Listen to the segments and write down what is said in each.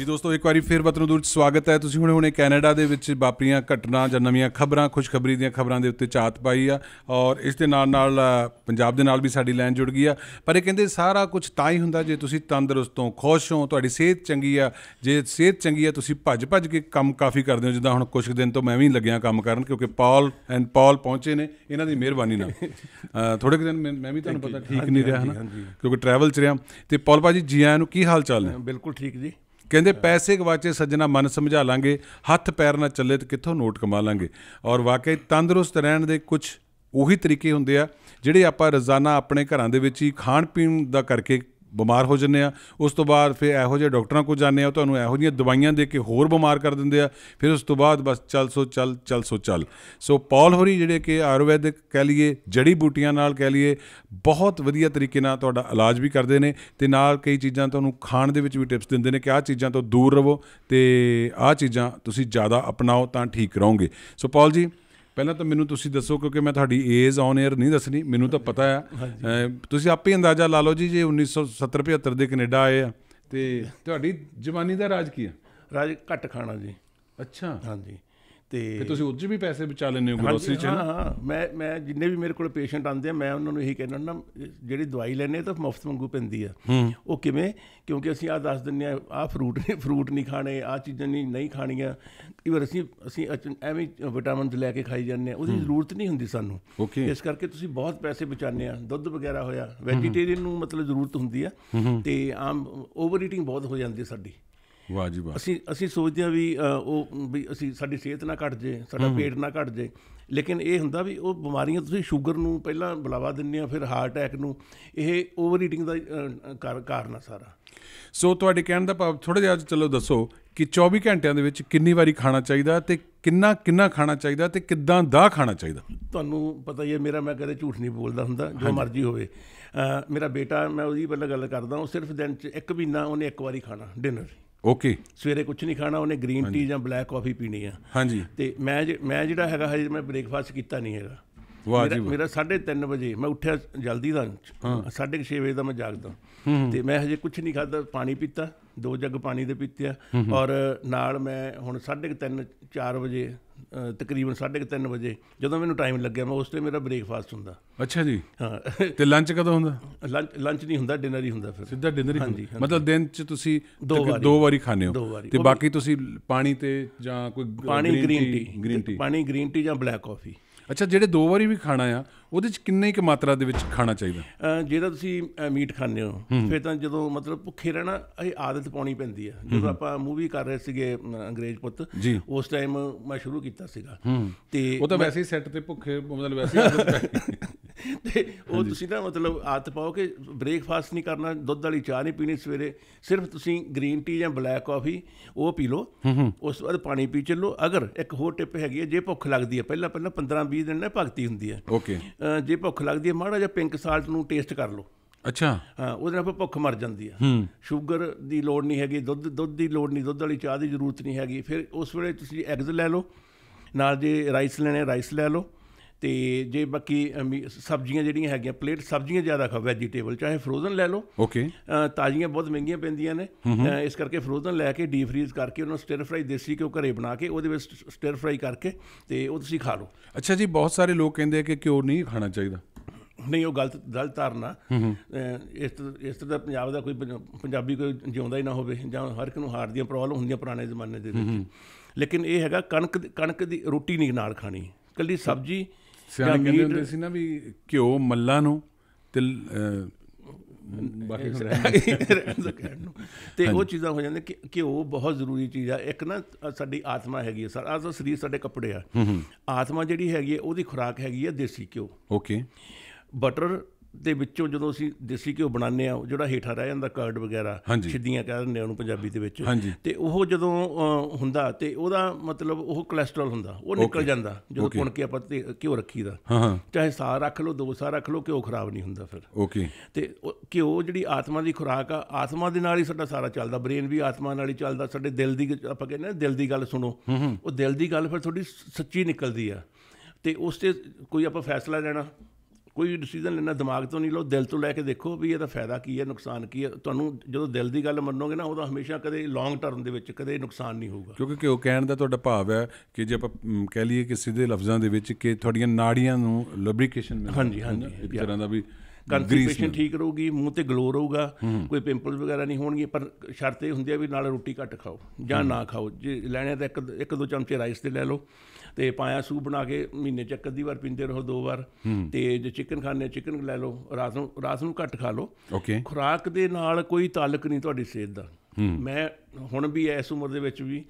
ਜੀ ਦੋਸਤੋ ਇੱਕ ਵਾਰੀ ਫੇਰ ਵਤਨ ਦੂਰ ਚ ਸਵਾਗਤ ਹੈ ਤੁਸੀਂ ਹੁਣੇ ਹੁਣੇ ਕੈਨੇਡਾ ਦੇ ਵਿੱਚ ਵਾਪਰੀਆਂ ਘਟਨਾ ਜਾਂ ਨਵੀਆਂ ਖਬਰਾਂ ਖੁਸ਼ਖਬਰੀ ਦੀਆਂ ਖਬਰਾਂ ਦੇ ਉੱਤੇ ਚਾਤ ਪਾਈ ਆ ਔਰ ਇਸ ਦੇ ਨਾਲ ਨਾਲ ਪੰਜਾਬ ਦੇ ਨਾਲ ਵੀ ਸਾਡੀ ਲਾਈਨ ਜੁੜ ਗਈ ਆ ਪਰ ਇਹ ਕਹਿੰਦੇ ਸਾਰਾ ਕੁਝ ਤਾਂ ਹੀ ਹੁੰਦਾ ਜੇ ਤੁਸੀਂ ਤੰਦਰੁਸਤ ਹੋ ਖੁਸ਼ ਹੋ ਤੁਹਾਡੀ ਸਿਹਤ ਚੰਗੀ ਆ ਜੇ ਸਿਹਤ ਚੰਗੀ ਆ ਤੁਸੀਂ ਭੱਜ ਭੱਜ ਕੇ ਕੰਮ ਕਾਫੀ ਕਰਦੇ ਹੋ ਜਿੱਦਾਂ ਹੁਣ ਕੁਝ ਦਿਨ ਤੋਂ ਮੈਂ ਵੀ ਲੱਗਿਆ ਕੰਮ ਕਰਨ ਕਿਉਂਕਿ ਪਾਲ ਐਂਡ ਪਾਲ ਪਹੁੰਚੇ ਨੇ ਇਹਨਾਂ ਦੀ ਮਿਹਰਬਾਨੀ ਨਾਲ ਥੋੜੇ ਦਿਨ ਮੈਂ ਵੀ ਤੁਹਾਨੂੰ ਪਤਾ ਠੀਕ ਨਹੀਂ ਰਿਹਾ ਹਨਾ ਕਿਉਂਕਿ ਟਰੈਵਲ ਚ ਰਿਹਾ ਤੇ ਪਾਲ ਭਾਜੀ ਜੀ ਆਇਆਂ ਨੂੰ ਕੀ ਹਾਲ ਚਾਲ ਨੇ ਬਿਲਕੁਲ ਠੀਕ ਜੀ ਕਹਿੰਦੇ ਪੈਸੇ ਗਵਾਚੇ ਸੱਜਣਾ ਮਨ ਸਮਝਾ ਲਾਂਗੇ ਹੱਥ ਪੈਰ ਨਾ ਚੱਲੇ ਤੇ ਕਿੱਥੋਂ ਨੋਟ ਕਮਾ ਲਾਂਗੇ ਔਰ ਵਾਕਈ ਤੰਦਰੁਸਤ ਰਹਿਣ ਦੇ ਕੁਝ ਉਹੀ ਤਰੀਕੇ ਹੁੰਦੇ ਆ ਜਿਹੜੇ ਆਪਾਂ ਰੋਜ਼ਾਨਾ ਆਪਣੇ ਘਰਾਂ ਦੇ ਵਿੱਚ ਹੀ ਖਾਣ ਪੀਣ ਦਾ ਕਰਕੇ ਬਿਮਾਰ ਹੋ ਜੰਨੇ ਆ ਉਸ ਤੋਂ ਬਾਅਦ ਫਿਰ ਇਹੋ ਜਿਹੇ ਡਾਕਟਰਾਂ ਕੋਲ ਜਾਂਦੇ ਆ ਤੁਹਾਨੂੰ ਇਹੋ ਜਿਹੀਆਂ ਦਵਾਈਆਂ ਦੇ ਕੇ ਹੋਰ ਬਿਮਾਰ ਕਰ ਦਿੰਦੇ ਆ ਫਿਰ ਉਸ ਤੋਂ ਬਾਅਦ ਬਸ ਚੱਲ ਸੋ ਚੱਲ ਚੱਲ ਸੋ ਚੱਲ ਸੋ ਪੌਲ ਹੋਰੀ ਜਿਹੜੇ ਕਿ ਆਯੁਰਵੈਦਿਕ ਕਹਿ ਲਈਏ ਜੜੀ ਬੂਟੀਆਂ ਨਾਲ ਕਹਿ ਲਈਏ ਬਹੁਤ ਵਧੀਆ ਤਰੀਕੇ ਨਾਲ ਤੁਹਾਡਾ ਇਲਾਜ ਵੀ ਕਰਦੇ ਨੇ ਤੇ ਨਾਲ ਕਈ ਚੀਜ਼ਾਂ ਤੁਹਾਨੂੰ ਖਾਣ ਦੇ ਵਿੱਚ ਵੀ ਟਿਪਸ ਦਿੰਦੇ ਨੇ ਕਿ ਆਹ ਚੀਜ਼ਾਂ ਤੋਂ ਦੂਰ ਰਹੋ ਤੇ ਆਹ ਚੀਜ਼ਾਂ ਤੁਸੀਂ ਜ਼ਿਆਦਾ ਅਪਣਾਓ ਤਾਂ ਠੀਕ ਰਹੋਗੇ ਸੋ ਪੌਲ ਜੀ ਪਹਿਲਾਂ ਤਾਂ ਮੈਨੂੰ ਤੁਸੀਂ ਦੱਸੋ ਕਿਉਂਕਿ ਮੈਂ ਤੁਹਾਡੀ ਏਜ ਔਨ 에ਅਰ ਨਹੀਂ ਦੱਸਣੀ ਮੈਨੂੰ ਤਾਂ ਪਤਾ ਆ ਤੁਸੀਂ ਆਪੇ ਅੰਦਾਜ਼ਾ ਲਾ ਲਓ ਜੀ ਜੇ 1970 75 ਦੇ ਕੈਨੇਡਾ ਆਏ ਆ ਤੇ ਤੁਹਾਡੀ ਜਵਾਨੀ ਦਾ ਰਾਜ ਕੀ ਆ ਰਾਜ ਘਟ ਖਾਣਾ ਜੀ ਅੱਛਾ ਹਾਂਜੀ ਤੇ ਫਿਰ ਤੁਸੀਂ ਉੱਜ ਵੀ ਪੈਸੇ ਬਚਾ ਲੈਂਦੇ ਹੋ ਗਰੋਸਰੀ ਚ ਹਾਂ ਹਾਂ ਮੈਂ ਮੈਂ ਜਿੰਨੇ ਵੀ ਮੇਰੇ ਕੋਲ ਪੇਸ਼ੈਂਟ ਆਉਂਦੇ ਆ ਮੈਂ ਉਹਨਾਂ ਨੂੰ ਇਹੀ ਕਹਿੰਦਾ ਨਾ ਜਿਹੜੀ ਦਵਾਈ ਲੈਣੇ ਤਾਂ ਮੁਫਤ ਮੰਗੂ ਪੈਂਦੀ ਆ ਉਹ ਕਿਵੇਂ ਕਿਉਂਕਿ ਅਸੀਂ ਆ ਦੱਸ ਦਿੰਨੇ ਆ ਆ ਫਰੂਟ ਨਹੀਂ ਫਰੂਟ ਨਹੀਂ ਖਾਣੇ ਆ ਚੀਜ਼ਾਂ ਨਹੀਂ ਨਹੀਂ ਖਾਣੀਆਂ ਕਈ ਵਾਰ ਅਸੀਂ ਅਸੀਂ ਐਵੇਂ ਵਿਟਾਮਿਨਸ ਲੈ ਕੇ ਖਾਈ ਜਾਂਦੇ ਆ ਉਹਦੀ ਜ਼ਰੂਰਤ ਨਹੀਂ ਹੁੰਦੀ ਸਾਨੂੰ ਇਸ ਕਰਕੇ ਤੁਸੀਂ ਬਹੁਤ ਪੈਸੇ ਬਚਾਉਂਦੇ ਆ ਦੁੱਧ ਵਗੈਰਾ ਹੋਇਆ ਵੈਜੀਟੇਰੀਅਨ ਨੂੰ ਮਤਲਬ ਜ਼ਰੂਰਤ ਹੁੰਦੀ ਆ ਤੇ ਆਮ ਓਵਰ ਈਟਿੰਗ ਬਹੁਤ ਹੋ ਜਾਂਦੀ ਸਾਡੀ ਵਾਹ ਜੀ ਵਾਹ ਅਸੀਂ ਅਸੀਂ ਸੋਚਦੇ ਆ ਵੀ ਉਹ ਵੀ ਅਸੀਂ ਸਾਡੀ ਸਿਹਤ ਨਾ ਘਟ ਜੇ ਸਾਡਾ ਪੇਟ ਨਾ ਘਟ ਜੇ ਲੇਕਿਨ ਇਹ ਹੁੰਦਾ ਵੀ ਉਹ ਬਿਮਾਰੀਆਂ ਤੁਸੀਂ ਸ਼ੂਗਰ ਨੂੰ ਪਹਿਲਾਂ ਬੁਲਾਵਾ ਦਿੰਨੇ ਆ ਫਿਰ ਹਾਰਟ ਅਟੈਕ ਨੂੰ ਇਹ ਓਵਰ ਈਟਿੰਗ ਦਾ ਕਾਰਨ ਆ ਸਾਰਾ ਸੋ ਤੁਹਾਡੇ ਕਹਿਣ ਦਾ ਭਾਵ ਥੋੜਾ ਜਿਹਾ ਚਲੋ ਦੱਸੋ ਕਿ 24 ਘੰਟਿਆਂ ਦੇ ਵਿੱਚ ਕਿੰਨੀ ਵਾਰੀ ਖਾਣਾ ਚਾਹੀਦਾ ਤੇ ਕਿੰਨਾ ਕਿੰਨਾ ਖਾਣਾ ਚਾਹੀਦਾ ਤੇ ਕਿੱਦਾਂ ਦਾ ਖਾਣਾ ਚਾਹੀਦਾ ਤੁਹਾਨੂੰ ਪਤਾ ਹੀ ਹੈ ਮੇਰਾ ਮੈਂ ਕਦੇ ਝੂਠ ਨਹੀਂ ਬੋਲਦਾ ਹੁੰਦਾ ਜੋ ਮਰਜ਼ੀ ਹੋਵੇ ਮੇਰਾ ਬੇਟਾ ਮੈਂ ਉਹਦੀ ਪਹਿਲਾਂ ਗੱਲ ਕਰਦਾ ਉਹ ਸਿਰਫ ਦਿਨ 'ਚ ਇੱਕ ਮਹੀਨਾ ਉਹਨੇ ਇੱਕ ਵਾਰੀ ਖਾਣਾ ਡਿਨਰ ਓਕੇ ਸਵੇਰੇ ਕੁਝ ਨਹੀਂ ਖਾਣਾ ਉਹਨੇ ਗ੍ਰੀਨ ਟੀ ਜਾਂ ਬਲੈਕ ਕਾਫੀ ਪੀਣੀ ਆ ਹਾਂਜੀ ਤੇ ਮੈਂ ਮੈਂ ਜਿਹੜਾ ਹੈਗਾ ਹਜੇ ਮੈਂ ਬ੍ਰੇਕਫਾਸਟ ਕੀਤਾ ਨਹੀਂ ਹੈਗਾ ਵਾਹ ਜੀ ਮੇਰਾ 3:30 ਵਜੇ ਮੈਂ ਉੱਠਿਆ ਜਲਦੀ ਦਾ 6:30 ਵਜੇ ਦਾ ਮੈਂ ਜਾਗਦਾ ਤੇ ਮੈਂ ਹਜੇ ਕੁਝ ਨਹੀਂ ਖਾਦਾ ਪਾਣੀ ਪੀਤਾ ਦੋ ਜੱਗ ਪਾਣੀ ਦੇ ਆ ਔਰ ਨਾਲ ਮੈਂ ਹੁਣ 3:30 4 ਵਜੇ ਤਕਰੀਬਨ 3:30 ਵਜੇ ਜਦੋਂ ਮੈਨੂੰ ਟਾਈਮ ਲੱਗਿਆ ਮੈਂ ਉਸ ਤੇ ਮੇਰਾ ਬ੍ਰੇਕਫਾਸਟ ਹੁੰਦਾ ਅੱਛਾ ਜੀ ਹਾਂ ਤੇ ਲੰਚ ਕਦੋਂ ਹੁੰਦਾ ਲੰਚ ਲੰਚ ਨਹੀਂ ਹੁੰਦਾ ਡਿਨਰ ਹੀ ਹੁੰਦਾ ਫਿਰ ਸਿੱਧਾ ਡਿਨਰ ਹੀ ਹਾਂਜੀ ਮਤਲਬ ਦਿਨ ਚ ਤੁਸੀਂ ਦੋ ਵਾਰੀ ਖਾਣੇ ਹੋ ਤੇ ਬਾਕੀ ਤੁਸੀਂ ਪਾਣੀ ਤੇ ਜਾਂ ਕੋਈ ਪਾਣੀ ਗ੍ਰੀਨ ਟੀ ਪਾਣੀ ਗ੍ਰੀਨ ਟੀ ਜਾਂ ਬਲੈਕ ਕਾਫੀ ਅੱਛਾ ਜਿਹੜੇ ਦੋ ਵਾਰੀ ਵੀ ਖਾਣਾ ਆ ਉਹਦੇ ਚ ਕਿੰਨੇ ਕੁ ਮਾਤਰਾ ਦੇ ਵਿੱਚ ਖਾਣਾ ਚਾਹੀਦਾ ਜਿਹੜਾ ਤੁਸੀਂ ਮੀਟ ਖਾਂਦੇ ਹੋ ਫਿਰ ਤਾਂ ਜਦੋਂ ਮਤਲਬ ਭੁੱਖੇ ਰਹਿਣਾ ਇਹ ਆਦਤ ਪਾਉਣੀ ਪੈਂਦੀ ਆ ਜਦੋਂ ਆਪਾਂ ਮੂਵੀ ਕਰ ਰਹੇ ਸੀਗੇ ਅੰਗਰੇਜ਼ ਪੁੱਤ ਉਸ ਟਾਈਮ ਮੈਂ ਸ਼ੁਰੂ ਕੀਤਾ ਸੀਗਾ ਤੇ ਉਹ ਤਾਂ ਵੈਸੇ ਹੀ ਸੈੱਟ ਤੇ ਭੁੱਖੇ ਮਤਲਬ ਵੈਸੇ ਹੀ ਤੇ ਉਹ ਤੁਸੀਂ ਨਾ ਮਤਲਬ ਆਦਤ ਪਾਓ ਕਿ ਬ੍ਰੇਕਫਾਸਟ ਨਹੀਂ ਕਰਨਾ ਦੁੱਧ ਵਾਲੀ ਚਾਹ ਨਹੀਂ ਪੀਣੀ ਸਵੇਰੇ ਸਿਰਫ ਤੁਸੀਂ ਗ੍ਰੀਨ ਟੀ ਜਾਂ ਬਲੈਕ ਕਾਫੀ ਉਹ ਪੀ ਲਓ ਉਸ ਤੋਂ ਬਾਅਦ ਪਾਣੀ ਪੀ ਚੱਲੋ ਅਗਰ ਇੱਕ ਹੋਰ ਟਿਪ ਹੈਗੀ ਹੈ ਜੇ ਭੁੱਖ ਲੱਗਦੀ ਹੈ ਪਹਿਲਾਂ ਪਹਿਲਾਂ 15 20 ਦਿਨ ਨਾ ਭਗਤੀ ਹੁੰਦੀ ਹੈ ਓਕੇ ਜੇ ਭੁੱਖ ਲੱਗਦੀ ਹੈ ਮਾੜਾ ਜਿਹਾ ਪਿੰਕ ਸਾਲਟ ਨੂੰ ਟੇਸਟ ਕਰ ਲਓ ਅੱਛਾ ਹਾਂ ਉਹਦੇ ਨਾਲ ਭੁੱਖ ਮਰ ਜਾਂਦੀ ਆ ਸ਼ੂਗਰ ਦੀ ਲੋੜ ਨਹੀਂ ਹੈਗੀ ਦੁੱਧ ਦੁੱਧ ਦੀ ਲੋੜ ਨਹੀਂ ਦੁੱਧ ਵਾਲੀ ਚਾਹ ਦੀ ਜ਼ਰੂਰਤ ਨਹੀਂ ਹੈਗੀ ਫਿਰ ਉਸ ਵੇਲੇ ਤੁਸੀਂ ਐਗਜ਼ ਲੈ ਲਓ ਨਾਲ ਜੇ ਰਾਈਸ ਲੈਣੇ ਰਾਈਸ ਲੈ ਲਓ ਤੇ ਜੇ ਬਾਕੀ ਸਬਜ਼ੀਆਂ ਜਿਹੜੀਆਂ ਹੈਗੀਆਂ ਪਲੇਟ ਸਬਜ਼ੀਆਂ ਜ਼ਿਆਦਾ ਖਾਓ ਵੈਜੀਟੇਬਲ ਚਾਹੇ ਫਰੋਜ਼ਨ ਲੈ ਲਓ ਓਕੇ ਤਾਜ਼ੀਆਂ ਬਹੁਤ ਮਹਿੰਗੀਆਂ ਪੈਂਦੀਆਂ ਨੇ ਇਸ ਕਰਕੇ ਫਰੋਜ਼ਨ ਲੈ ਕੇ ਡੀਪ ਫ੍ਰੀਜ਼ ਕਰਕੇ ਉਹਨਾਂ ਨੂੰ ਸਟਿਰ ਫਰਾਈ ਦੇਸੀ ਘਿਓ ਘਰੇ ਬਣਾ ਕੇ ਉਹਦੇ ਵਿੱਚ ਸਟਿਰ ਫਰਾਈ ਕਰਕੇ ਤੇ ਉਹ ਤੁਸੀਂ ਖਾ ਲਓ ਅੱਛਾ ਜੀ ਬਹੁਤ ਸਾਰੇ ਲੋਕ ਕਹਿੰਦੇ ਕਿ ਘਿਓ ਨਹੀਂ ਖਾਣਾ ਚਾਹੀਦਾ ਨਹੀਂ ਉਹ ਗਲਤ ਗਲਤ ਧਾਰਨਾ ਇਸ ਇਸ ਤਰ੍ਹਾਂ ਦਾ ਪੰਜਾਬ ਦਾ ਕੋਈ ਪੰਜਾਬੀ ਕੋਈ ਜਿਉਂਦਾ ਹੀ ਨਾ ਹੋਵੇ ਜਾਂ ਹਰ ਇੱਕ ਨੂੰ ਹਾਰ ਦੀਆਂ ਪ੍ਰੋਬਲਮ ਹੁੰਦੀਆਂ ਪੁਰਾਣੇ ਜ਼ਮਾਨੇ ਦੇ ਵਿੱਚ ਲੇਕਿਨ ਇਹ ਹੈਗਾ ਕਣਕ ਕਣਕ ਦੀ ਰੋਟੀ ਨਹੀਂ ਨਾਲ ਖਾਣੀ ਕੱਲੀ ਸਬਜ਼ੀ ਸਿਆਣੇ ਕਹਿੰਦੇ ਹੁੰਦੇ ਸੀ ਨਾ ਵੀ ਘਿਓ ਮੱਲਾ ਨੂੰ ਤੇ ਬਾਕੀ ਤੇ ਉਹ ਚੀਜ਼ਾਂ ਹੋ ਜਾਂਦੇ ਕਿ ਉਹ ਬਹੁਤ ਜ਼ਰੂਰੀ ਚੀਜ਼ ਆ ਇੱਕ ਨਾ ਸਾਡੀ ਆਤਮਾ ਹੈਗੀ ਹੈ ਸਾਰਾ ਦਾ ਸਰੀਰ ਸਾਡੇ ਕੱਪੜੇ ਆ ਆਤਮਾ ਜਿਹੜੀ ਹੈਗੀ ਹੈ ਉਹਦੀ ਖੁਰਾਕ ਹੈਗੀ ਹੈ ਦੇਸੀ ਘਿਓ ਓਕੇ ਬਟਰ ਦੇ ਵਿੱਚੋਂ ਜਦੋਂ ਅਸੀਂ ਦੇਸੀ ਘਿਓ ਬਣਾਉਂਦੇ ਆ ਜਿਹੜਾ ਹੀਠਾ ਰਹਿ ਜਾਂਦਾ ਕਰਡ ਵਗੈਰਾ ਛਿੱਦੀਆਂ ਕਹਿ ਦਿੰਦੇ ਉਹਨੂੰ ਪੰਜਾਬੀ ਦੇ ਵਿੱਚ ਤੇ ਉਹ ਜਦੋਂ ਹੁੰਦਾ ਤੇ ਉਹਦਾ ਮਤਲਬ ਉਹ ਕੋਲੇਸਟ੍ਰੋਲ ਹੁੰਦਾ ਉਹ ਨਿਕਲ ਜਾਂਦਾ ਜਦੋਂ ਪੁਣ ਕੇ ਆਪਾਂ ਘਿਓ ਰੱਖੀਦਾ ਚਾਹੇ ਸਾਰ ਰੱਖ ਲਓ ਦੋ ਸਾਰ ਰੱਖ ਲਓ ਘਿਓ ਖਰਾਬ ਨਹੀਂ ਹੁੰਦਾ ਫਿਰ ਓਕੇ ਤੇ ਘਿਓ ਜਿਹੜੀ ਆਤਮਾ ਦੀ ਖੁਰਾਕ ਆ ਆਤਮਾ ਦੇ ਨਾਲ ਹੀ ਸਾਡਾ ਸਾਰਾ ਚੱਲਦਾ ਬ੍ਰੇਨ ਵੀ ਆਤਮਾ ਨਾਲ ਹੀ ਚੱਲਦਾ ਸਾਡੇ ਦਿਲ ਦੀ ਆਪਾਂ ਕਹਿੰਦੇ ਦਿਲ ਦੀ ਗੱਲ ਸੁਣੋ ਉਹ ਦਿਲ ਦੀ ਗੱਲ ਫਿਰ ਤੁਹਾਡੀ ਸੱਚੀ ਨਿਕਲਦੀ ਆ ਤੇ ਉਸ ਤੇ ਕੋਈ ਆਪਾਂ ਫੈਸਲਾ ਲੈਣਾ ਕੋਈ ਡਿਸੀਜਨ ਲੈਣਾ ਦਿਮਾਗ ਤੋਂ ਨਹੀਂ ਲਓ ਦਿਲ ਤੋਂ ਲੈ ਕੇ ਦੇਖੋ ਵੀ ਇਹਦਾ ਫਾਇਦਾ ਕੀ ਹੈ ਨੁਕਸਾਨ ਕੀ ਹੈ ਤੁਹਾਨੂੰ ਜਦੋਂ ਦਿਲ ਦੀ ਗੱਲ ਮੰਨੋਗੇ ਨਾ ਉਹਦਾ ਹਮੇਸ਼ਾ ਕਦੇ ਲੌਂਗ ਟਰਮ ਦੇ ਵਿੱਚ ਕਦੇ ਨੁਕਸਾਨ ਨਹੀਂ ਹੋਊਗਾ ਕਿਉਂਕਿ ਕਿਉਂ ਉਹ ਕਹਿਣ ਦਾ ਤੁਹਾਡਾ ਭਾਵ ਹੈ ਕਿ ਜੇ ਆਪਾਂ ਕਹਿ ਲਈਏ ਕਿ ਸਿੱਧੇ ਲਫ਼ਜ਼ਾਂ ਦੇ ਵਿੱਚ ਕਿ ਤੁਹਾਡੀਆਂ ਨਾੜੀਆਂ ਨੂੰ ਲੁਬਰੀਕੇਸ਼ਨ ਮਿਲੇ ਹਾਂਜੀ ਹਾਂਜੀ ਇੱਕ ਤਰ੍ਹਾਂ ਦਾ ਵੀ ਕੰਸਟੀਪੇਸ਼ਨ ਠੀਕ ਰਹੂਗੀ ਮੂੰਹ ਤੇ ਗਲੋ ਰਹੂਗਾ ਕੋਈ ਪਿੰਪਲਸ ਵਗੈਰਾ ਨਹੀਂ ਹੋਣਗੇ ਪਰ ਸ਼ਰਤ ਇਹ ਹੁੰਦੀ ਹੈ ਵੀ ਨਾਲ ਰੋਟੀ ਘੱਟ ਖਾਓ ਜਾਂ ਨਾ ਖਾਓ ਜੇ ਲੈਣੇ ਤਾਂ ਇੱਕ ਇੱਕ ਦੋ ਚਮਚੇ ਰਾਈਸ ਦੇ ਲੈ ਲਓ ਤੇ ਪਾਇਆ ਸੂਪ ਬਣਾ ਕੇ ਮਹੀਨੇ ਚ ਅੱਧੀ ਵਾਰ ਪੀਂਦੇ ਰਹੋ ਦੋ ਵਾਰ ਤੇ ਜੇ ਚਿਕਨ ਖਾਣੇ ਚਿਕਨ ਲੈ ਲਓ ਰਾਤ ਨੂੰ ਰਾਤ ਨੂੰ ਘੱਟ ਖਾ ਲਓ ਖੁਰਾਕ ਦੇ ਨਾਲ ਕੋਈ ਤਾਲਕ ਨਹੀਂ ਤੁਹਾਡੀ ਸਿਹਤ ਦਾ ਮੈਂ ਹੁਣ ਵੀ ਇਸ ਉਮਰ ਦੇ ਵਿੱਚ ਵੀ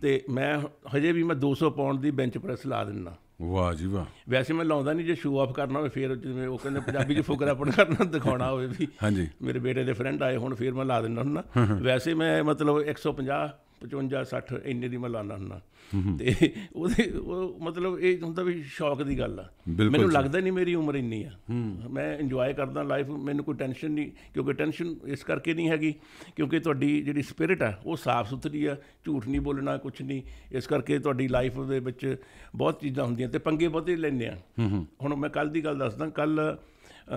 ਤੇ ਮੈਂ ਹਜੇ ਵੀ ਮੈਂ 200 ਪਾਉਂਡ ਦੀ ਬੈਂਚ ਪ੍ਰੈਸ ਲਾ ਦਿੰਦਾ ਵਾਹ ਜੀ ਵਾਹ ਵੈਸੇ ਮੈਂ ਲਾਉਂਦਾ ਨਹੀਂ ਜੇ ਸ਼ੋਅ ਆਫ ਕਰਨਾ ਹੋਵੇ ਫੇਰ ਜਿਵੇਂ ਉਹ ਕਹਿੰਦੇ ਪੰਜਾਬੀ 'ਚ ਫੁਕਰਾਪਣ ਕਰਨਾ ਦਿਖਾਉਣਾ ਹੋਵੇ ਵੀ ਹਾਂਜੀ ਮੇਰੇ ਬੇਟੇ ਦੇ ਫਰੈਂਡ ਆਏ ਹੁਣ ਫੇਰ ਮੈਂ ਲਾ ਦਿੰਦਾ ਨਾ ਵੈਸੇ ਮੈਂ ਮਤਲਬ 150 55 60 ਇੰਨੇ ਦੀ ਮੈਂ ਲਾਣਾ ਹੁੰਦਾ ਤੇ ਉਹਦੇ ਉਹ ਮਤਲਬ ਇਹ ਹੁੰਦਾ ਵੀ ਸ਼ੌਕ ਦੀ ਗੱਲ ਆ ਮੈਨੂੰ ਲੱਗਦਾ ਨਹੀਂ ਮੇਰੀ ਉਮਰ ਇੰਨੀ ਆ ਮੈਂ ਇੰਜੋਏ ਕਰਦਾ ਲਾਈਫ ਮੈਨੂੰ ਕੋਈ ਟੈਨਸ਼ਨ ਨਹੀਂ ਕਿਉਂਕਿ ਟੈਨਸ਼ਨ ਇਸ ਕਰਕੇ ਨਹੀਂ ਹੈਗੀ ਕਿਉਂਕਿ ਤੁਹਾਡੀ ਜਿਹੜੀ ਸਪਿਰਿਟ ਆ ਉਹ ਸਾਫ਼ ਸੁਥਰੀ ਆ ਝੂਠ ਨਹੀਂ ਬੋਲਣਾ ਕੁਝ ਨਹੀਂ ਇਸ ਕਰਕੇ ਤੁਹਾਡੀ ਲਾਈਫ ਦੇ ਵਿੱਚ ਬਹੁਤ ਚੀਜ਼ਾਂ ਹੁੰਦੀਆਂ ਤੇ ਪੰਗੇ ਬਹੁਤੇ ਲੈਂਦੇ ਆ ਹੁਣ ਮੈਂ ਕੱਲ ਦੀ ਗੱਲ ਦੱਸਦਾ ਕੱਲ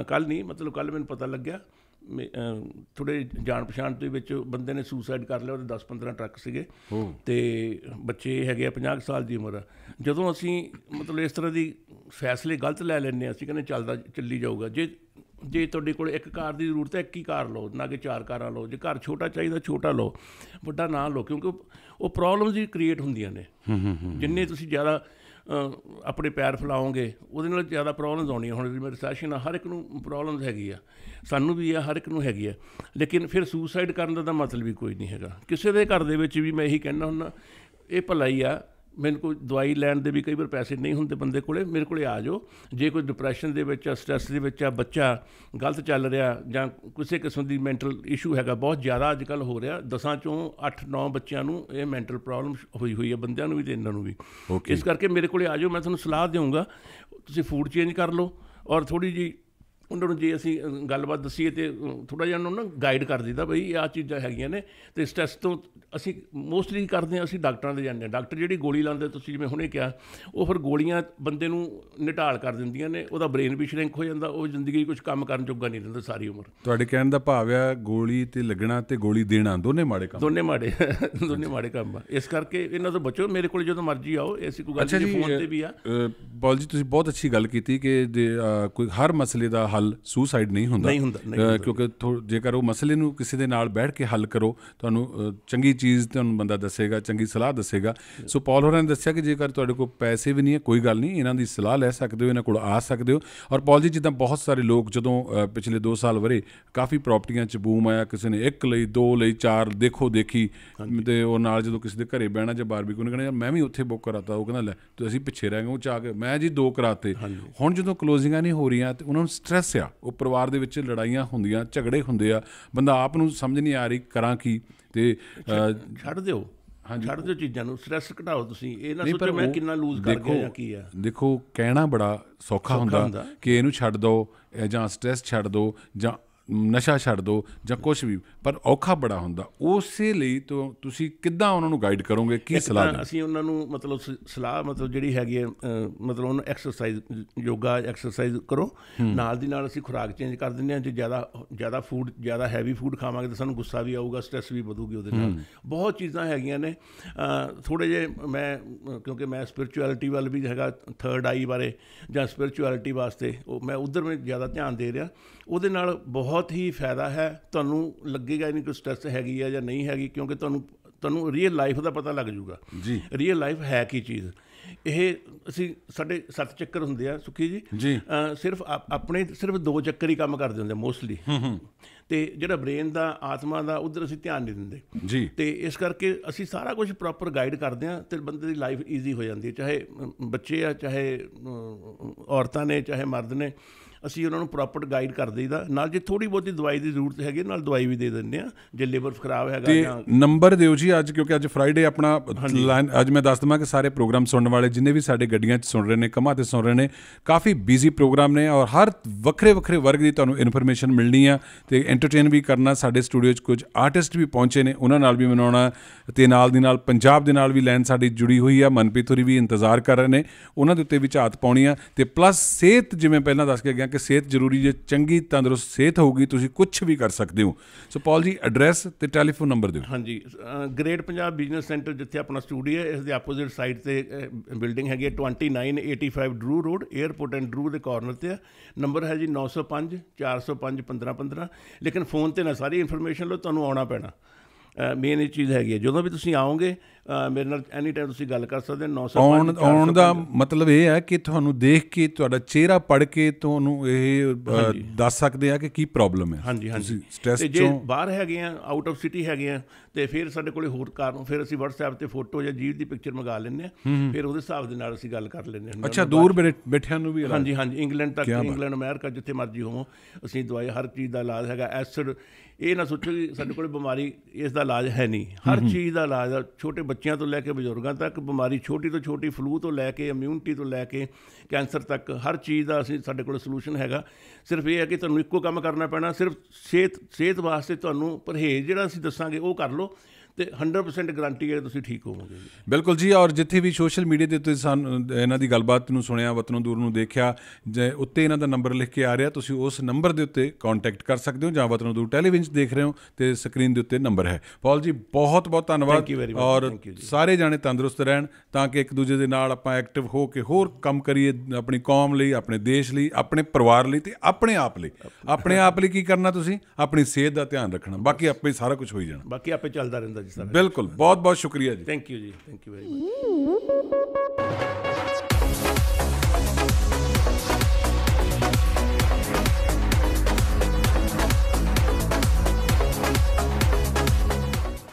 ਕੱਲ ਨਹੀਂ ਮਤਲਬ ਕੱਲ ਮੈਨੂੰ ਪਤਾ ਲੱਗਿਆ ਥੋੜੇ ਜਾਣ ਪਛਾਣ ਦੇ ਵਿੱਚ ਬੰਦੇ ਨੇ ਸੁਸਾਈਡ ਕਰ ਲਿਆ ਉਹਦੇ 10-15 ਟਰੱਕ ਸੀਗੇ ਤੇ ਬੱਚੇ ਹੈਗੇ ਆ 50 ਸਾਲ ਦੀ ਉਮਰ ਜਦੋਂ ਅਸੀਂ ਮਤਲਬ ਇਸ ਤਰ੍ਹਾਂ ਦੀ ਫੈਸਲੇ ਗਲਤ ਲੈ ਲੈਂਦੇ ਅਸੀਂ ਕਹਿੰਦੇ ਚੱਲਦਾ ਚੱਲੀ ਜਾਊਗਾ ਜੇ ਜੇ ਤੁਹਾਡੇ ਕੋਲ ਇੱਕ ਕਾਰ ਦੀ ਜ਼ਰੂਰਤ ਹੈ ਇੱਕ ਹੀ ਕਾਰ ਲਓ ਨਾ ਕਿ ਚਾਰ ਕਾਰਾਂ ਲਓ ਜੇ ਘਰ ਛੋਟਾ ਚਾਹੀਦਾ ਛੋਟਾ ਲਓ ਵੱਡਾ ਨਾ ਲਓ ਕਿਉਂਕਿ ਉਹ ਪ੍ਰੋਬਲਮਸ ਹੀ ਕ੍ਰੀਏਟ ਹੁੰਦੀਆਂ ਨੇ ਜਿੰਨੇ ਤੁਸੀਂ ਜ਼ਿਆਦਾ ਆਪਣੇ ਪੈਰ ਫਲਾਓਗੇ ਉਹਦੇ ਨਾਲ ਜ਼ਿਆਦਾ ਪ੍ਰੋਬਲਮਸ ਆਉਣੀਆਂ ਹੁਣ ਜਿਵੇਂ ਰਿਸੈਸ਼ਨ ਆ ਹਰ ਇੱਕ ਨੂੰ ਪ੍ਰੋਬਲਮਸ ਹੈਗੀ ਆ ਸਾਨੂੰ ਵੀ ਆ ਹਰ ਇੱਕ ਨੂੰ ਹੈਗੀ ਆ ਲੇਕਿਨ ਫਿਰ ਸੁਸਾਈਡ ਕਰਨ ਦਾ ਤਾਂ ਮਤਲਬ ਵੀ ਕੋਈ ਨਹੀਂ ਹੈਗਾ ਕਿਸੇ ਦੇ ਘਰ ਦੇ ਵਿੱਚ ਵੀ ਮੈਂ ਇਹੀ ਕਹਿਣਾ ਹੁੰਦਾ ਇਹ ਭਲਾਈ ਆ ਮੈਨੂੰ ਕੋਈ ਦਵਾਈ ਲੈਣ ਦੇ ਵੀ ਕਈ ਵਾਰ ਪੈਸੇ ਨਹੀਂ ਹੁੰਦੇ ਬੰਦੇ ਕੋਲੇ ਮੇਰੇ ਕੋਲੇ ਆ ਜਾਓ ਜੇ ਕੋਈ ਡਿਪਰੈਸ਼ਨ ਦੇ ਵਿੱਚ ਆ ਸਟ੍ਰੈਸ ਦੇ ਵਿੱਚ ਆ ਬੱਚਾ ਗਲਤ ਚੱਲ ਰਿਹਾ ਜਾਂ ਕਿਸੇ ਕਿਸਮ ਦੀ ਮੈਂਟਲ ਇਸ਼ੂ ਹੈਗਾ ਬਹੁਤ ਜ਼ਿਆਦਾ ਅੱਜ ਕੱਲ ਹੋ ਰਿਹਾ ਦਸਾਂ ਚੋਂ 8-9 ਬੱਚਿਆਂ ਨੂੰ ਇਹ ਮੈਂਟਲ ਪ੍ਰੋਬਲਮ ਹੋਈ ਹੋਈ ਹੈ ਬੰਦਿਆਂ ਨੂੰ ਵੀ ਤੇ ਇਹਨਾਂ ਨੂੰ ਵੀ ਇਸ ਕਰਕੇ ਮੇਰੇ ਕੋਲੇ ਆ ਜਾਓ ਮੈਂ ਤੁਹਾਨੂੰ ਸਲਾਹ ਦੇਵਾਂਗਾ ਤੁਸੀਂ ਫੂਡ ਚੇਂਜ ਕਰ ਲਓ ਔਰ ਥੋੜੀ ਜੀ ਉਹਨਾਂ ਨੂੰ ਜੇ ਅਸੀਂ ਗੱਲਬਾਤ ਦਸੀਏ ਤੇ ਥੋੜਾ ਜਿਹਾ ਉਹਨਾਂ ਨੂੰ ਗਾਈਡ ਕਰ ਦਿੰਦਾ ਬਈ ਆ ਚੀਜ਼ਾਂ ਹੈਗੀਆਂ ਨੇ ਤੇ ਸਟ੍ਰੈਸ ਤੋਂ ਅਸੀਂ ਮੋਸਟਲੀ ਕਰਦੇ ਹਾਂ ਅਸੀਂ ਡਾਕਟਰਾਂ ਦੇ ਜਾਂਦੇ ਹਾਂ ਡਾਕਟਰ ਜਿਹੜੀ ਗੋਲੀ ਲਾਉਂਦੇ ਤੁਸੀਂ ਜਿਵੇਂ ਹੁਣੇ ਕਿਹਾ ਉਹ ਫਿਰ ਗੋਲੀਆਂ ਬੰਦੇ ਨੂੰ ਨਿਟਾਲ ਕਰ ਦਿੰਦੀਆਂ ਨੇ ਉਹਦਾ ਬ੍ਰੇਨ ਵੀ ਸ਼ਰਿੰਕ ਹੋ ਜਾਂਦਾ ਉਹ ਜ਼ਿੰਦਗੀ ਕੁਝ ਕੰਮ ਕਰਨ ਜੋਗਾ ਨਹੀਂ ਰਹਿੰਦਾ ਸਾਰੀ ਉਮਰ ਤੁਹਾਡੇ ਕਹਿਣ ਦਾ ਭਾਵ ਆ ਗੋਲੀ ਤੇ ਲੱਗਣਾ ਤੇ ਗੋਲੀ ਦੇਣਾ ਦੋਨੇ ਮਾੜੇ ਕੰਮ ਦੋਨੇ ਮਾੜੇ ਦੋਨੇ ਮਾੜੇ ਕੰਮ ਆ ਇਸ ਕਰਕੇ ਇਹਨਾਂ ਤੋਂ ਬਚੋ ਮੇਰੇ ਕੋਲ ਜਦੋਂ ਮਰਜ਼ੀ ਆਓ ਐਸੀ ਕੋਈ ਗੱਲ ਨਹੀਂ ਫੋਨ ਤੇ ਵੀ ਆ ਬੋਲ ਜੀ ਤੁਸੀਂ ਬਹੁਤ ਅੱਛੀ ਗੱਲ ਕੀਤੀ ਕਿ ਕੋਈ ਹਰ ਮਸਲੇ ਦਾ ਹੱਲ ਸੁਸਾਈਡ ਨਹੀਂ ਹੁੰਦਾ ਨਹੀਂ ਹੁੰਦਾ ਕਿਉਂਕਿ ਜੇਕਰ ਉਹ ਮਸਲੇ ਨੂੰ ਕਿਸੇ ਦੇ ਨਾਲ ਬੈਠ ਕੇ ਹੱਲ ਕਰੋ ਤੁਹਾਨੂੰ ਚੰਗੀ ਚੀਜ਼ ਤੁਹਾਨੂੰ ਬੰਦਾ ਦੱਸੇਗਾ ਚੰਗੀ ਸਲਾਹ ਦੱਸੇਗਾ ਸੋ ਪੌਲ ਹੋਰਾਂ ਨੇ ਦੱਸਿਆ ਕਿ ਜੇਕਰ ਤੁਹਾਡੇ ਕੋਲ ਪੈਸੇ ਵੀ ਨਹੀਂ ਹੈ ਕੋਈ ਗੱਲ ਨਹੀਂ ਇਹਨਾਂ ਦੀ ਸਲਾਹ ਲੈ ਸਕਦੇ ਹੋ ਇਹਨਾਂ ਕੋਲ ਆ ਸਕਦੇ ਹੋ ਔਰ ਪੌਲ ਜੀ ਜਿੱਦਾਂ ਬਹੁਤ ਸਾਰੇ ਲੋਕ ਜਦੋਂ ਪਿਛਲੇ 2 ਸਾਲ ਬਰੇ ਕਾਫੀ ਪ੍ਰਾਪਰਟੀਆਂ 'ਚ ਬੂਮ ਆਇਆ ਕਿਸੇ ਨੇ ਇੱਕ ਲਈ ਦੋ ਲਈ ਚਾਰ ਦੇਖੋ ਦੇਖੀ ਤੇ ਉਹ ਨਾਲ ਜਦੋਂ ਕਿਸੇ ਦੇ ਘਰੇ ਬਹਿਣਾ ਜਾਂ ਬਾਰਬੀਕਿਊ ਨੇ ਕਹਿੰਦਾ ਯਾਰ ਮੈਂ ਵੀ ਉੱਥੇ ਬੁੱਕ ਕਰਾਤਾ ਉਹ ਕਹਿੰਦਾ ਲੈ ਤੇ ਅਸੀਂ ਪਿੱਛੇ ਰਹਿ ਗਏ ਉਹ ਚਾ ਕੇ ਮੈਂ ਜੀ ਦੋ ਕਰਾਤੇ ਹੁਣ ਜਦੋਂ ਕਲੋਜ਼ਿੰਗਾਂ ਨਹੀਂ ਹੋ ਰਹੀਆਂ ਤੇ ਉਹਨਾਂ ਨੂੰ ਸਟ्रेस ਸਮੱਸਿਆ ਉਹ ਪਰਿਵਾਰ ਦੇ ਵਿੱਚ ਲੜਾਈਆਂ ਹੁੰਦੀਆਂ ਝਗੜੇ ਹੁੰਦੇ ਆ ਬੰਦਾ ਆਪ ਨੂੰ ਸਮਝ ਨਹੀਂ ਆ ਰਹੀ ਕਰਾਂ ਕੀ ਤੇ ਛੱਡ ਦਿਓ ਹਾਂਜੀ ਛੱਡ ਦਿਓ ਚੀਜ਼ਾਂ ਨੂੰ ਸਟ੍ਰੈਸ ਘਟਾਓ ਤੁਸੀਂ ਇਹ ਨਾ ਸੋਚੋ ਮੈਂ ਕਿੰਨਾ ਲੂਜ਼ ਕਰ ਗਿਆ ਜਾਂ ਕੀ ਆ ਦੇਖੋ ਕਹਿਣਾ ਬੜਾ ਸੌਖਾ ਹੁੰਦਾ ਕਿ ਇਹਨੂੰ ਛੱਡ ਦਿਓ ਜਾਂ ਸਟ੍ਰੈਸ ਛੱਡ ਦਿਓ ਜਾਂ ਨਸ਼ਾ ਛੱਡ ਦਿਓ ਜਾਂ ਕੁਝ ਵੀ ਪਰ ਔਖਾ ਬੜਾ ਹੁੰਦਾ ਉਸੇ ਲਈ ਤੋਂ ਤੁਸੀਂ ਕਿੱਦਾਂ ਉਹਨਾਂ ਨੂੰ ਗਾਈਡ ਕਰੋਗੇ ਕੀ ਸਲਾਹ ਦੇ ਅਸੀਂ ਉਹਨਾਂ ਨੂੰ ਮਤਲਬ ਸਲਾਹ ਮਤਲਬ ਜਿਹੜੀ ਹੈਗੀ ਹੈ ਮਤਲਬ ਉਹਨਾਂ ਐਕਸਰਸਾਈਜ਼ ਯੋਗਾ ਐਕਸਰਸਾਈਜ਼ ਕਰੋ ਨਾਲ ਦੀ ਨਾਲ ਅਸੀਂ ਖੁਰਾਕ ਚੇਂਜ ਕਰ ਦਿੰਦੇ ਹਾਂ ਜੇ ਜ਼ਿਆਦਾ ਜ਼ਿਆਦਾ ਫੂਡ ਜ਼ਿਆਦਾ ਹੈਵੀ ਫੂਡ ਖਾਵਾਂਗੇ ਤਾਂ ਸਾਨੂੰ ਗੁੱਸਾ ਵੀ ਆਊਗਾ ਸਟ्रेस ਵੀ ਵਧੂਗੀ ਉਹਦੇ ਨਾਲ ਬਹੁਤ ਚੀਜ਼ਾਂ ਹੈਗੀਆਂ ਨੇ ਥੋੜੇ ਜੇ ਮੈਂ ਕਿਉਂਕਿ ਮੈਂ ਸਪਿਰਚੁਅਲਿਟੀ ਵੱਲ ਵੀ ਹੈਗਾ ਥਰਡ ਆਈ ਬਾਰੇ ਜਾਂ ਸਪਿਰਚੁਅਲਿਟੀ ਵਾਸਤੇ ਉਹ ਮੈਂ ਉਧਰ ਮੈਂ ਜ਼ਿਆਦਾ ਧਿਆਨ ਦੇ ਰਿਹਾ ਉਹਦੇ ਨਾਲ ਬਹੁਤ ਬਹੁਤ ਹੀ ਫਾਇਦਾ ਹੈ ਤੁਹਾਨੂੰ ਲੱਗੇਗਾ ਨਹੀਂ ਕਿ ਸਟ੍ਰੈਸ ਹੈਗੀ ਆ ਜਾਂ ਨਹੀਂ ਹੈਗੀ ਕਿਉਂਕਿ ਤੁਹਾਨੂੰ ਤੁਹਾਨੂੰ ਰੀਅਲ ਲਾਈਫ ਦਾ ਪਤਾ ਲੱਗ ਜਾਊਗਾ ਜੀ ਰੀਅਲ ਲਾਈਫ ਹੈ ਕੀ ਚੀਜ਼ ਇਹ ਅਸੀਂ ਸਾਡੇ ਸੱਤ ਚੱਕਰ ਹੁੰਦੇ ਆ ਸੁਖੀ ਜੀ ਸਿਰਫ ਆਪਣੇ ਸਿਰਫ ਦੋ ਚੱਕਰ ਹੀ ਕੰਮ ਕਰਦੇ ਹੁੰਦੇ ਮੋਸਟਲੀ ਤੇ ਜਿਹੜਾ ਬ੍ਰੇਨ ਦਾ ਆਤਮਾ ਦਾ ਉਧਰ ਅਸੀਂ ਧਿਆਨ ਨਹੀਂ ਦਿੰਦੇ ਜੀ ਤੇ ਇਸ ਕਰਕੇ ਅਸੀਂ ਸਾਰਾ ਕੁਝ ਪ੍ਰੋਪਰ ਗਾਈਡ ਕਰਦੇ ਆ ਤੇ ਬੰਦੇ ਦੀ ਲਾਈਫ ਈਜ਼ੀ ਹੋ ਜਾਂਦੀ ਹੈ ਚਾਹੇ ਬੱਚੇ ਆ ਚਾਹੇ ਔਰਤਾਂ ਨੇ ਚਾਹੇ ਮਰਦ ਨੇ ਅਸੀਂ ਉਹਨਾਂ ਨੂੰ ਪ੍ਰੋਪਰ ਗਾਈਡ ਕਰ ਦਈਦਾ ਨਾਲ ਜੇ ਥੋੜੀ ਬਹੁਤੀ ਦਵਾਈ ਦੀ ਜ਼ਰੂਰਤ ਹੈਗੀ ਨਾਲ ਦਵਾਈ ਵੀ ਦੇ ਦਿੰਦੇ ਆ ਜੇ ਲੇਬਰ ਖਰਾਬ ਹੈਗਾ ਤੇ ਨੰਬਰ ਦਿਓ ਜੀ ਅੱਜ ਕਿਉਂਕਿ ਅੱਜ ਫਰਾਈਡੇ ਆਪਣਾ ਅੱਜ ਮੈਂ ਦੱਸ ਦਵਾਂ ਕਿ ਸਾਰੇ ਪ੍ਰੋਗਰਾਮ ਸੁਣਨ ਵਾਲੇ ਜਿੰਨੇ ਵੀ ਸਾਡੇ ਗੱਡੀਆਂ 'ਚ ਸੁਣ ਰਹੇ ਨੇ ਕਮਾ ਤੇ ਸੁਣ ਰਹੇ ਨੇ ਕਾਫੀ ਬਿਜ਼ੀ ਪ੍ਰੋਗਰਾਮ ਨੇ ਔਰ ਹਰ ਵੱਖਰੇ ਵੱਖਰੇ ਵਰਗ ਦੀ ਤੁਹਾਨੂੰ ਇਨਫੋਰਮੇਸ਼ਨ ਮਿਲਣੀ ਆ ਤੇ ਐਂਟਰਟੇਨ ਵੀ ਕਰਨਾ ਸਾਡੇ ਸਟੂਡੀਓ 'ਚ ਕੁਝ ਆਰਟਿਸਟ ਵੀ ਪਹੁੰਚੇ ਨੇ ਉਹਨਾਂ ਨਾਲ ਵੀ ਮਨਾਉਣਾ ਤੇ ਨਾਲ ਦੀ ਨਾਲ ਪੰਜਾਬ ਦੇ ਨਾਲ ਵੀ ਲਾਈਨ ਸਾਡੀ ਜੁੜੀ ਹੋਈ ਆ ਮਨਪ੍ਰੀਤ ਹੋਰੀ ਵੀ ਇੰਤਜ਼ਾਰ ਕਰ ਰਹੇ ਨੇ ਉਹਨਾਂ ਦੇ ਉੱਤੇ ਵੀ ਝਾਤ ਪਾਉਣੀ ਆ ਤੇ ਪਲੱਸ ਸਿਹਤ ਜਿਵੇਂ ਪਹਿਲਾਂ ਦੱਸ ਕੇ ਗਿਆ ਕਿ ਸਿਹਤ ਜ਼ਰੂਰੀ ਜੇ ਚੰਗੀ ਤੰਦਰੁਸਤ ਸਿਹਤ ਹੋਊਗੀ ਤੁਸੀਂ ਕੁਝ ਵੀ ਕਰ ਸਕਦੇ ਹੋ ਸੋ ਪਾਲ ਜੀ ਐਡਰੈਸ ਤੇ ਟੈਲੀਫੋਨ ਨੰਬਰ ਦਿਓ ਹਾਂਜੀ ਗ੍ਰੇਟ ਪੰਜਾਬ ਬਿਜ਼ਨਸ ਸੈਂਟਰ ਜਿੱਥੇ ਆਪਣਾ ਸਟੂਡੀਓ ਹੈ ਇਸ ਦੇ ਆਪੋਜ਼ਿਟ ਸਾਈਡ ਤੇ ਬਿਲਡਿੰਗ ਹੈਗੀ 2985 Drew road airport and Drew ਦੇ ਕਾਰਨਰ ਤੇ ਨੰਬਰ ਹੈ ਜੀ 905 405 1515 ਲੇਕਿਨ ਫੋਨ ਤੇ ਨਾ ਸਾਰੀ ਇਨਫੋਰਮੇਸ਼ਨ ਲੋ ਤੁਹਾਨੂੰ ਆਉਣਾ ਪੈਣਾ ਮੇਨ ਇਹ ਚੀਜ਼ ਹੈਗੀ ਜਦੋਂ ਵੀ ਤੁਸੀਂ ਆਓਗੇ ਮੇਰੇ ਨਾਲ ਐਨੀ ਟਾਈਮ ਤੁਸੀਂ ਗੱਲ ਕਰ ਸਕਦੇ ਹੋ 905 ਆਉਣ ਆਉਣ ਦਾ ਮਤਲਬ ਇਹ ਹੈ ਕਿ ਤੁਹਾਨੂੰ ਦੇਖ ਕੇ ਤੁਹਾਡਾ ਚਿਹਰਾ ਪੜ ਕੇ ਤੁਹਾਨੂੰ ਇਹ ਦੱਸ ਸਕਦੇ ਆ ਕਿ ਕੀ ਪ੍ਰੋਬਲਮ ਹੈ ਹਾਂਜੀ ਹਾਂਜੀ ਸਟ੍ਰੈਸ ਚੋਂ ਜੇ ਬਾਹਰ ਹੈਗੇ ਆ ਆਊਟ ਆਫ ਸਿਟੀ ਹੈਗੇ ਆ ਤੇ ਫਿਰ ਸਾਡੇ ਕੋਲੇ ਹੋਰ ਕਾਰਨ ਫਿਰ ਅਸੀਂ WhatsApp ਤੇ ਫੋਟੋ ਜਾਂ ਜੀਵ ਦੀ ਪਿਕਚਰ ਮੰਗਾ ਲੈਂਦੇ ਆ ਫਿਰ ਉਹਦੇ ਹਿਸਾਬ ਦੇ ਨਾਲ ਅਸੀਂ ਗੱਲ ਕਰ ਲੈਂਦੇ ਹਾਂ ਅੱਛਾ ਦੂਰ ਬੈਠਿਆਂ ਨੂੰ ਵੀ ਹਾਂਜੀ ਹਾਂਜੀ ਇੰਗਲੈਂਡ ਤੱਕ ਇੰਗਲੈਂਡ ਅਮਰੀਕਾ ਜਿੱਥੇ ਮਰਜ਼ੀ ਹੋਵੋ ਅਸੀਂ ਦਵਾਈ ਹਰ ਚੀਜ਼ ਦਾ ਇਲਾਜ ਹੈਗਾ ਐਸਿਡ ਇਹ ਨਾ ਸੋਚੋ ਕਿ ਸਾਡੇ ਕੋਲੇ ਬਿਮਾਰੀ ਇਸ ਦਾ ਇਲਾਜ ਹੈ ਨਹੀਂ ਹਰ ਚੀਜ਼ ਦਾ ਇਲਾਜ ਛੋਟੇ ਬੱਚਿਆਂ ਤੋਂ ਲੈ ਕੇ ਬਜ਼ੁਰਗਾਂ ਤੱਕ ਬਿਮਾਰੀ ਛੋਟੀ ਤੋਂ ਛੋਟੀ ਫਲੂ ਤੋਂ ਲੈ ਕੇ ਇਮਿਊਨਿਟੀ ਤੋਂ ਲੈ ਕੇ ਕੈਂਸਰ ਤੱਕ ਹਰ ਚੀਜ਼ ਦਾ ਅਸੀਂ ਸਾਡੇ ਕੋਲ ਸੋਲੂਸ਼ਨ ਹੈਗਾ ਸਿਰਫ ਇਹ ਹੈ ਕਿ ਤੁਹਾਨੂੰ ਇੱਕੋ ਕੰਮ ਕਰਨਾ ਪੈਣਾ ਸਿਰਫ ਸਿਹਤ ਸਿਹਤ ਵਾਸਤੇ ਤੁਹਾਨੂੰ ਪਰਹੇਜ਼ ਜਿਹੜਾ ਅਸੀਂ ਦੱਸਾਂਗੇ ਉਹ ਕਰ ਲਓ ਤੇ 100% ਗਾਰੰਟੀ ਹੈ ਤੁਸੀਂ ਠੀਕ ਹੋਵੋਗੇ ਬਿਲਕੁਲ ਜੀ ਔਰ ਜਿੱਥੇ ਵੀ ਸੋਸ਼ਲ ਮੀਡੀਆ ਦੇ ਉੱਤੇ ਸਾਨੂੰ ਇਹਨਾਂ ਦੀ ਗੱਲਬਾਤ ਨੂੰ ਸੁਣਿਆ ਵਤਨੋਂ ਦੂਰ ਨੂੰ ਦੇਖਿਆ ਜੇ ਉੱਤੇ ਇਹਨਾਂ ਦਾ ਨੰਬਰ ਲਿਖ ਕੇ ਆ ਰਿਹਾ ਤੁਸੀਂ ਉਸ ਨੰਬਰ ਦੇ ਉੱਤੇ ਕੰਟੈਕਟ ਕਰ ਸਕਦੇ ਹੋ ਜਾਂ ਵਤਨੋਂ ਦੂਰ ਟੈਲੀਵਿਜ਼ਨ ਦੇਖ ਰਹੇ ਹੋ ਤੇ ਸਕਰੀਨ ਦੇ ਉੱਤੇ ਨੰਬਰ ਹੈ ਪੌਲ ਜੀ ਬਹੁਤ ਬਹੁਤ ਧੰਨਵਾਦ ਔਰ ਸਾਰੇ ਜਾਣੇ ਤੰਦਰੁਸਤ ਰਹਿਣ ਤਾਂ ਕਿ ਇੱਕ ਦੂਜੇ ਦੇ ਨਾਲ ਆਪਾਂ ਐਕਟਿਵ ਹੋ ਕੇ ਹੋਰ ਕੰਮ ਕਰੀਏ ਆਪਣੀ ਕੌਮ ਲਈ ਆਪਣੇ ਦੇਸ਼ ਲਈ ਆਪਣੇ ਪਰਿਵਾਰ ਲਈ ਤੇ ਆਪਣੇ ਆਪ ਲਈ ਆਪਣੇ ਆਪ ਲਈ ਕੀ ਕਰਨਾ ਤੁਸੀਂ ਆਪਣੀ ਸਿਹਤ ਦਾ ਧਿਆਨ ਰੱਖਣਾ ਬਾਕੀ ਆਪੇ ਸਾਰਾ ਕੁਝ ਹੋਈ ਜਾਣਾ ਬਾਕੀ ਆਪੇ ਚੱਲਦਾ ਰਹਿੰਦਾ ਜੀ ਸਰ ਬਿਲਕੁਲ ਬਹੁਤ ਬਹੁਤ ਸ਼ੁਕਰੀਆ ਜੀ ਥੈਂਕ ਯੂ ਜੀ ਥੈਂਕ ਯੂ ਵੈਰੀ ਮਚ